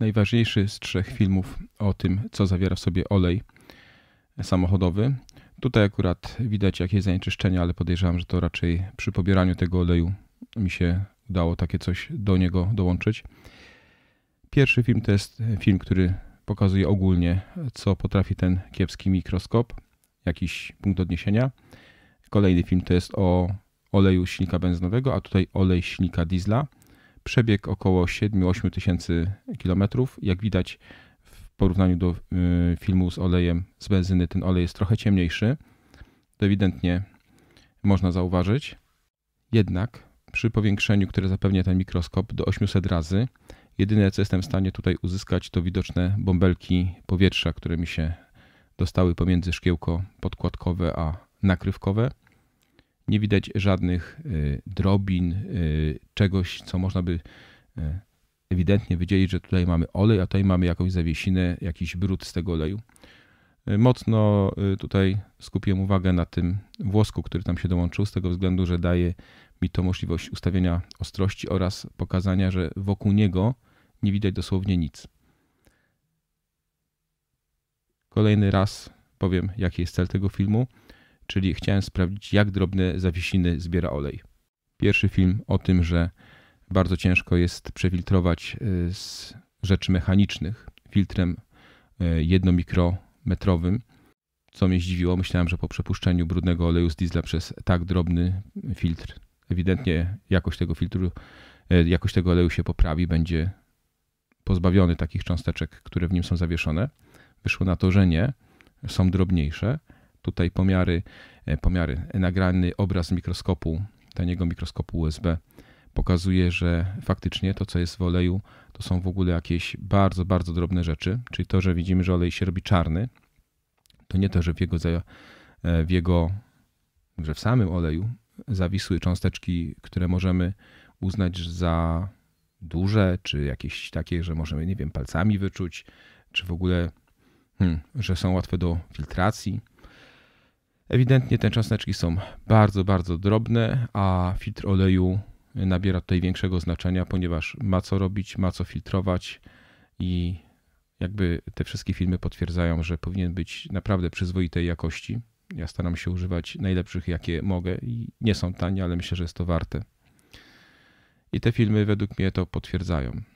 najważniejszy z trzech filmów o tym, co zawiera w sobie olej samochodowy. Tutaj akurat widać jakieś zanieczyszczenia, ale podejrzewam, że to raczej przy pobieraniu tego oleju mi się udało takie coś do niego dołączyć. Pierwszy film to jest film, który pokazuje ogólnie, co potrafi ten kiepski mikroskop, jakiś punkt odniesienia. Kolejny film to jest o oleju silnika benzynowego, a tutaj olej silnika diesla. Przebieg około 7-8 tysięcy kilometrów. Jak widać w porównaniu do y, filmu z olejem z benzyny, ten olej jest trochę ciemniejszy. To ewidentnie można zauważyć. Jednak przy powiększeniu, które zapewnia ten mikroskop do 800 razy, jedyne co jestem w stanie tutaj uzyskać to widoczne bąbelki powietrza, które mi się dostały pomiędzy szkiełko podkładkowe a nakrywkowe. Nie widać żadnych y, drobin, y, czegoś, co można by y, ewidentnie wydzielić, że tutaj mamy olej, a tutaj mamy jakąś zawiesinę, jakiś brud z tego oleju. Mocno tutaj skupiłem uwagę na tym włosku, który tam się dołączył, z tego względu, że daje mi to możliwość ustawienia ostrości oraz pokazania, że wokół niego nie widać dosłownie nic. Kolejny raz powiem, jaki jest cel tego filmu czyli chciałem sprawdzić, jak drobne zawiesiny zbiera olej. Pierwszy film o tym, że bardzo ciężko jest przefiltrować y, z rzeczy mechanicznych filtrem y, jednomikrometrowym, co mnie zdziwiło. Myślałem, że po przepuszczeniu brudnego oleju z diesla przez tak drobny filtr, ewidentnie jakość tego filtru, y, jakość tego oleju się poprawi, będzie pozbawiony takich cząsteczek, które w nim są zawieszone. Wyszło na to, że nie, są drobniejsze tutaj pomiary, e, pomiary. Nagrany obraz mikroskopu, taniego mikroskopu USB pokazuje, że faktycznie to, co jest w oleju, to są w ogóle jakieś bardzo, bardzo drobne rzeczy. Czyli to, że widzimy, że olej się robi czarny, to nie to, że w jego, e, w jego że w samym oleju zawisły cząsteczki, które możemy uznać za duże, czy jakieś takie, że możemy, nie wiem, palcami wyczuć, czy w ogóle, hmm, że są łatwe do filtracji Ewidentnie te czosneczki są bardzo, bardzo drobne, a filtr oleju nabiera tutaj większego znaczenia, ponieważ ma co robić, ma co filtrować i jakby te wszystkie filmy potwierdzają, że powinien być naprawdę przyzwoitej jakości. Ja staram się używać najlepszych, jakie mogę i nie są tanie, ale myślę, że jest to warte. I te filmy według mnie to potwierdzają.